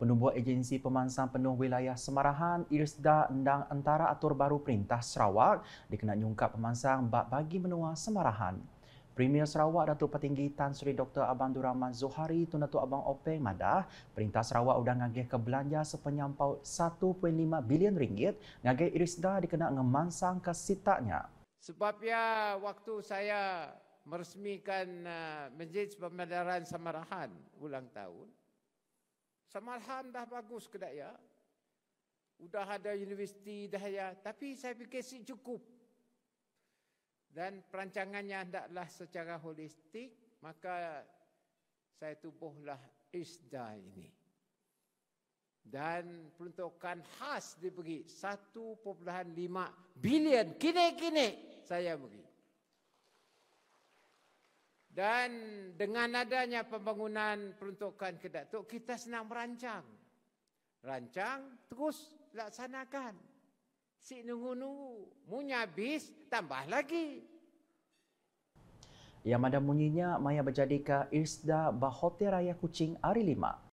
Penubuh Agensi Pemansang Penuh Wilayah Semarahan Irsda Endang Antara Atur Baru Perintah Sarawak dikenal nyungkap pemansang bak bagi menua Semarahan. Premier Sarawak Datuk Petinggi Tan Sri Dr. Abang Durrahman Zuhari Tun Datuk Abang Openg Madah Perintah Sarawak sudah ngagih ke belanja sepenyampau 1.5 bilion ringgit ngagih Irsda dikenal ngemansang ke sitaknya. Sebab ya, waktu saya meresmikan uh, Masjid Pemadaran Samarahan ulang tahun Samarhan dah bagus ke ya? Udah ada universiti dah ya, tapi saya fikir sih cukup. Dan perancangannya hendaklah secara holistik, maka saya tubuhlah ISDA ini. Dan peruntukan khas diberi 1.5 bilion kini-kini saya beri. Dan dengan adanya pembangunan peruntukan kedai tu, kita senang merancang. Rancang, terus laksanakan. Si nunggu-nunggu, munya habis, tambah lagi. Yang mana munyinya, Maya berjadika Irsda Bahotiraya Kucing Ari Lima.